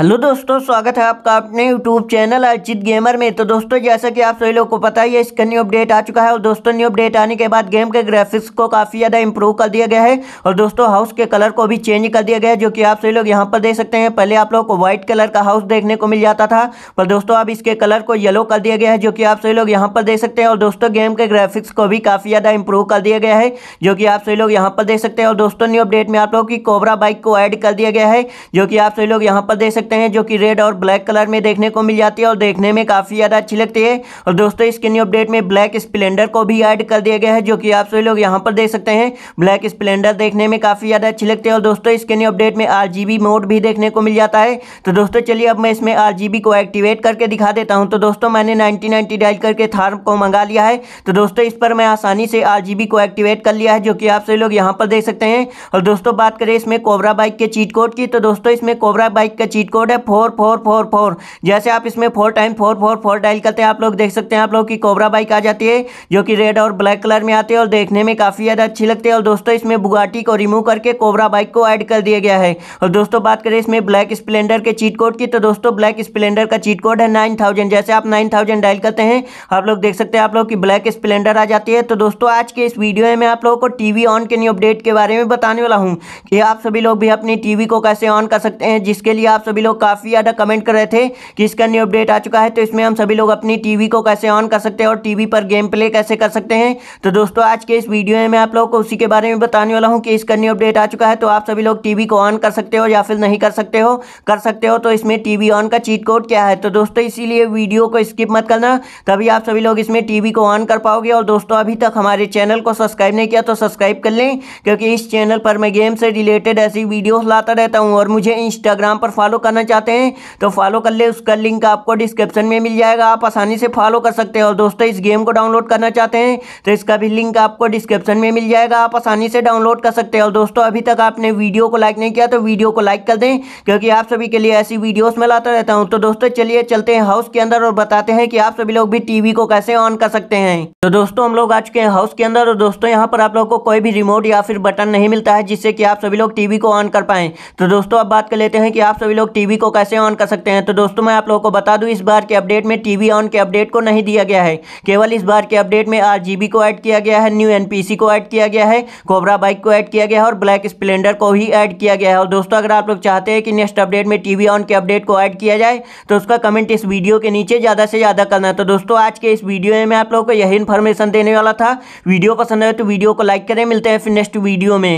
hello दोस्तों स्वागत है आपका अपने यूट्यूब चैनल अर्चित गेमर में तो दोस्तों जैसा कि आप सभी लोगों को पता ही है इसका न्यू अपडेट आ चुका है और दोस्तों न्यू अपडेट आने के बाद गेम के ग्राफिक्स को काफ़ी ज़्यादा इंप्रूव कर दिया गया है और दोस्तों हाउस के कलर को भी चेंज कर दिया गया है जो कि आप सभी लोग यहाँ पर देख सकते हैं पहले आप लोग को व्हाइट कलर का हाउस देखने को मिल जाता था पर दोस्तों अब इसके कलर को येलो कर दिया गया है जो कि आप सभी लोग यहाँ पर देख सकते हैं और दोस्तों गेम के ग्राफिक्स को भी काफ़ी ज़्यादा इंप्रूव कर दिया गया है जो कि आप सभी लोग यहाँ पर देख सकते हैं और दोस्तों न्यू अपडेट में आप लोग की कोबरा बाइक को ऐड कर दिया गया है जो कि आप सभी लोग यहाँ पर देख सकते सकते हैं जो कि रेड और ब्लैक कलर में देखने को मिल जाती है और देखने में काफ़ी ज़्यादा अच्छी लगती है और दोस्तों इसके न्यू अपडेट में ब्लैक स्प्लेंडर को भी ऐड कर दिया गया है जो कि आप सभी लोग यहाँ पर देख सकते हैं ब्लैक स्प्लेंडर देखने में काफ़ी ज़्यादा अच्छी लगती है और दोस्तों इसके न्यू अपडेट में आर मोड भी देखने को मिल जाता है तो दोस्तों चलिए अब मैं इसमें आर को एक्टिवेट करके दिखा देता हूँ तो दोस्तों मैंने नाइनटी डायल करके थार को मंगा लिया है तो दोस्तों इस पर मैं आसानी से आर को एक्टिवेट कर लिया है जो कि आप सभी लोग यहाँ पर देख सकते हैं और दोस्तों बात करें इसमें कोबरा बाइक के चीट कोड की तो दोस्तों इसमें कोबरा बाइक का चीट कोड है फोर फोर फोर फोर जैसे आप इसमें four time four four four dial करते हैं आप लोग देख सकते हैं आप लोग की कोबरा बाइक आ जाती है जो कि रेड और ब्लैक कलर में आती है और देखने में काफ़ी ज़्यादा अच्छी लगती है और दोस्तों इसमें बुगाटी को रिमूव करके कोबरा बाइक को ऐड कर दिया गया है और दोस्तों बात करें इसमें ब्लैक स्प्लेंडर के चीट कोड की तो दोस्तों ब्लैक स्प्लेंडर का चीट कोड है नाइन जैसे आप नाइन थाउजेंड डायल करते हैं आप लोग देख सकते हैं आप लोग की ब्लैक स्प्लेंडर आ जाती है तो दोस्तों आज के इस वीडियो में मैं आप लोगों को टी ऑन के न्यू अपडेट के बारे में बताने वाला हूँ कि आप सभी लोग भी अपनी टीवी को कैसे ऑन कर सकते हैं जिसके लिए आप सभी लोग लोग काफ़ी ज़्यादा कमेंट कर रहे थे कि इसका न्यू अपडेट आ चुका है तो इसमें हम सभी लोग अपनी टीवी को कैसे ऑन कर सकते हैं और टीवी पर गेम प्ले कैसे कर सकते हैं तो दोस्तों आज के इस वीडियो में मैं आप लोगों को उसी के बारे में बताने वाला हूँ कि इसका न्यू अपडेट आ चुका है तो आप सभी लोग टीवी को ऑन कर सकते हो या फिर नहीं कर सकते हो कर सकते हो तो इसमें टीवी ऑन का चीट कोड क्या है तो दोस्तों इसीलिए वीडियो को स्किप मत करना तभी आप सभी लोग इसमें टीवी को ऑन कर पाओगे और दोस्तों अभी तक हमारे चैनल को सब्सक्राइब नहीं किया तो सब्सक्राइब कर लें क्योंकि इस चैनल पर मैं गेम से रिलेटेड ऐसी वीडियोस लाता रहता हूं और मुझे इंस्टाग्राम पर फॉलो करना करना चाहते हैं तो फॉलो कर ले उसका लिंक आपको डिस्क्रिप्शन में मिल जाएगा आप आसानी से फॉलो कर सकते हैं और दोस्तों इस गेम को डाउनलोड करना चाहते हैं तो इसका भी लिंक आपको डिस्क्रिप्शन में मिल जाएगा आप आसानी से डाउनलोड कर सकते हैं और दोस्तों अभी तक आपने वीडियो को लाइक नहीं किया तो वीडियो को लाइक कर दें क्योंकि आप सभी के लिए ऐसी वीडियोस में लाता रहता हूं तो दोस्तों चलिए चलते हैं हाउस के अंदर और बताते हैं कि आप सभी लोग भी टीवी को कैसे ऑन कर सकते हैं तो दोस्तों हम लोग आ चुके हैं हाउस के अंदर और दोस्तों यहाँ पर आप लोग को कोई भी रिमोट या फिर बटन नहीं मिलता है जिससे कि आप सभी लोग टीवी को ऑन कर पाए तो दोस्तों अब बात कर लेते हैं कि आप सभी लोग टीवी टीवी को कैसे ऑन कर सकते हैं तो दोस्तों मैं आप लोगों को बता दूं इस बार के अपडेट में टीवी ऑन के अपडेट को नहीं दिया गया है केवल इस बार के अपडेट में आर को ऐड किया गया है न्यू एनपीसी को ऐड किया गया है कोबरा बाइक को ऐड किया गया है और ब्लैक स्प्लेंडर को ही ऐड किया गया है और दोस्तों अगर आप लोग चाहते हैं कि नेक्स्ट अपडेट में टीवी ऑन के अपडेट को ऐड किया जाए तो उसका कमेंट इस वीडियो के नीचे ज़्यादा से ज़्यादा करना है तो दोस्तों आज के इस वीडियो में आप लोगों को यही इन्फॉर्मेशन देने वाला था वीडियो पसंद आए तो वीडियो को लाइक करें मिलते हैं फिर नेक्स्ट वीडियो में